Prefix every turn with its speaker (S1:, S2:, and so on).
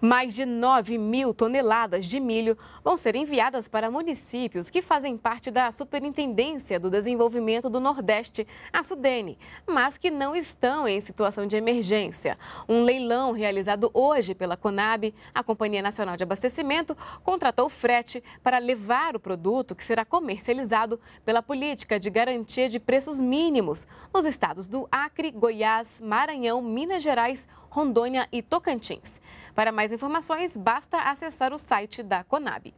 S1: Mais de 9 mil toneladas de milho vão ser enviadas para municípios que fazem parte da Superintendência do Desenvolvimento do Nordeste, a Sudene, mas que não estão em situação de emergência. Um leilão realizado hoje pela Conab, a Companhia Nacional de Abastecimento, contratou frete para levar o produto que será comercializado pela política de garantia de preços mínimos nos estados do Acre, Goiás, Maranhão, Minas Gerais, Rondônia e Tocantins. Para mais informações, basta acessar o site da Conab.